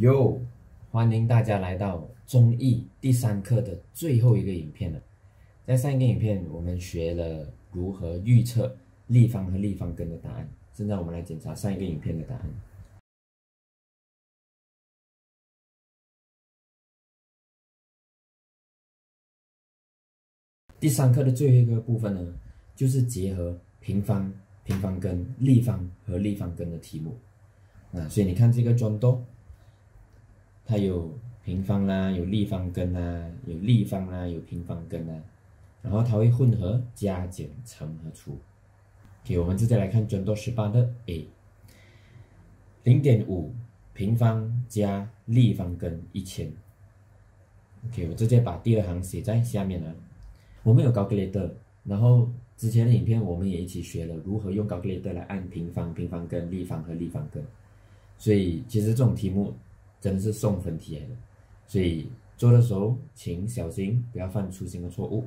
哟，欢迎大家来到综艺第三课的最后一个影片了。在上一个影片，我们学了如何预测立方和立方根的答案。现在我们来检查上一个影片的答案。第三课的最后一个部分呢，就是结合平方、平方根、立方和立方根的题目。啊，所以你看这个转动。它有平方啦，有立方根啦，有立方啦，有平方根啦，然后它会混合加减乘和除。OK，我们直接来看卷多十八的 A，零点五平方加立方根一千。OK，我直接把第二行写在下面了。我们有高 o 的，然后之前的影片我们也一起学了如何用高 o 的来按平方、平方根、立方和立方根，所以其实这种题目。真的是送分题来的，所以做的时候请小心，不要犯粗心的错误。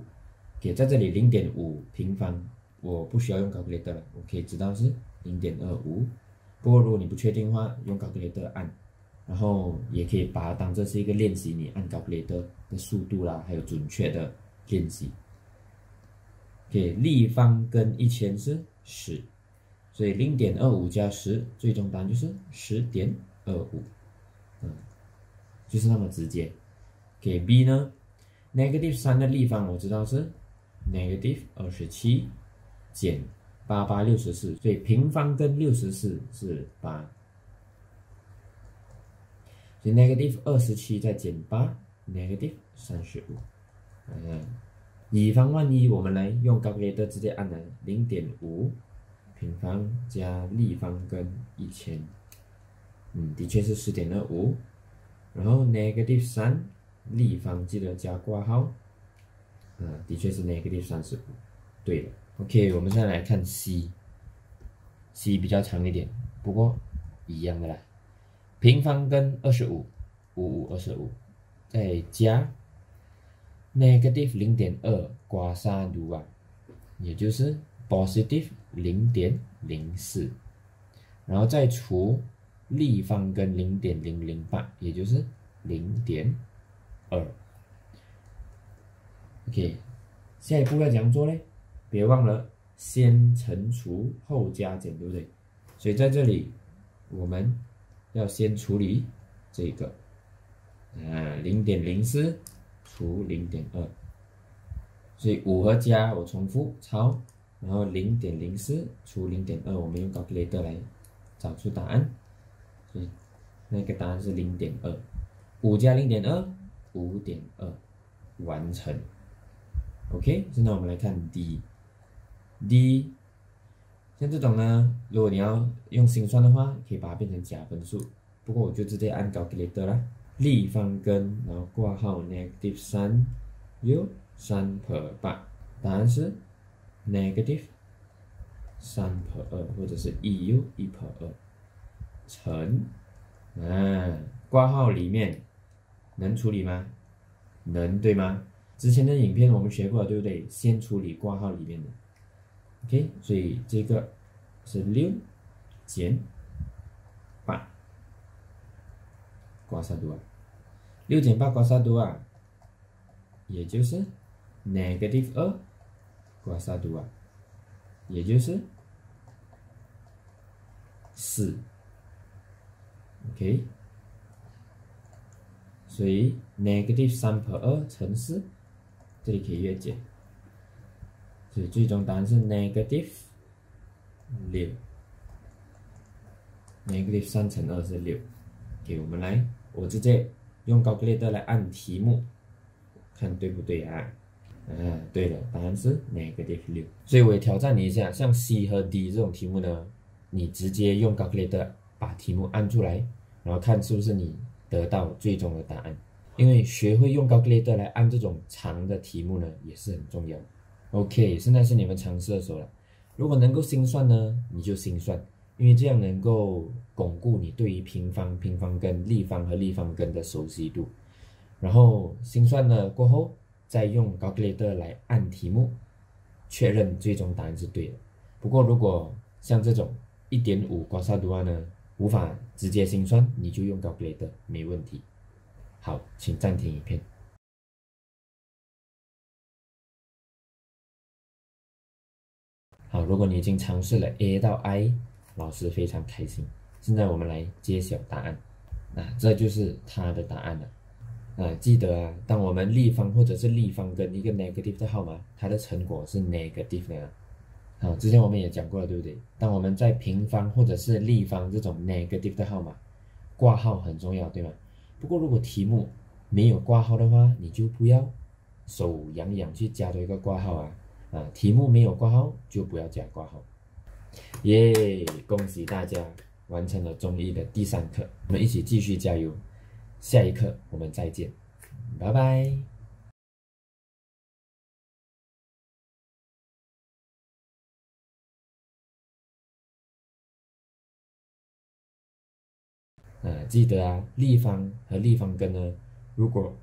给在这里零点五平方，我不需要用 c l u 高 t 勒了，我可以知道是零点二五。不过如果你不确定的话，用 calculator 按，然后也可以把它当这是一个练习，你按 calculator 的速度啦，还有准确的练习。给立方根一千是十，所以零点二五加十，最终答案就是十点二五。嗯，就是那么直接。给 B 呢，negative 三的立方我知道是 negative 二十七减八八六十四，所以平方根六十四是八，所以 negative 二十七再减八，negative 三十五。嗯，以防万一，我们来用 t o 的直接按了零点五平方加立方根一千。嗯，的确是十点二五，然后 negative 三立方记得加挂号，嗯，的确是 negative 三十，对了，OK，我们再来看 C，C 比较长一点，不过一样的啦，平方根二十五，五五二十五，再加 negative 零点二，刮痧度啊，也就是 positive 零点零四，然后再除。立方根零点零零八，也就是零点二。OK，下一步该怎样做呢？别忘了先乘除后加减，对不对？所以在这里我们要先处理这个，呃，零点零四除零点二。所以五和加我重复抄，然后零点零四除零点二，我们用 calculator 来找出答案。嗯，那个答案是零点二，五加零点二五点二，完成。OK，现在我们来看 D，D，像这种呢，如果你要用心算的话，可以把它变成假分数。不过我就直接按高级列度了，立方根，然后挂号 negative 三 u 三 per 八，答案是 negative 三 per 二或者是 e u 一 per 二。乘，嗯，括号里面能处理吗？能，对吗？之前的影片我们学过了，对不对？先处理括号里面的。OK，所以这个是六减八，刮痧多啊？六减八，刮痧多啊？也就是 negative 二，多少度啊？也就是四。OK，所以 negative 三除二乘四，这里可以约简，所以最终答案是 negative 六。negative 三乘二是六。给我们来，我直接用高阶的来按题目，看对不对啊？啊，对了，答案是 negative 六。所以我也挑战你一下，像 C 和 D 这种题目呢，你直接用高 o 的把题目按出来。然后看是不是你得到最终的答案，因为学会用高阶的来按这种长的题目呢也是很重要。OK，现在是你们尝试的时候了。如果能够心算呢，你就心算，因为这样能够巩固你对于平方、平方根、立方和立方根的熟悉度。然后心算了过后，再用高阶的来按题目，确认最终答案是对的。不过如果像这种一点五关塞的话呢？无法直接心算，你就用到别的，没问题。好，请暂停一片。好，如果你已经尝试了 A 到 I，老师非常开心。现在我们来揭晓答案。啊，这就是他的答案了。啊，记得啊，当我们立方或者是立方根一个 negative 的号码，它的成果是 negative 呢？啊，之前我们也讲过了，对不对？当我们在平方或者是立方这种 negative 的号码，挂号很重要，对吗？不过如果题目没有挂号的话，你就不要手痒痒去加多一个挂号啊！啊，题目没有挂号就不要加挂号。耶，恭喜大家完成了中医的第三课，我们一起继续加油，下一课我们再见，拜拜。呃，记得啊，立方和立方根呢，如果。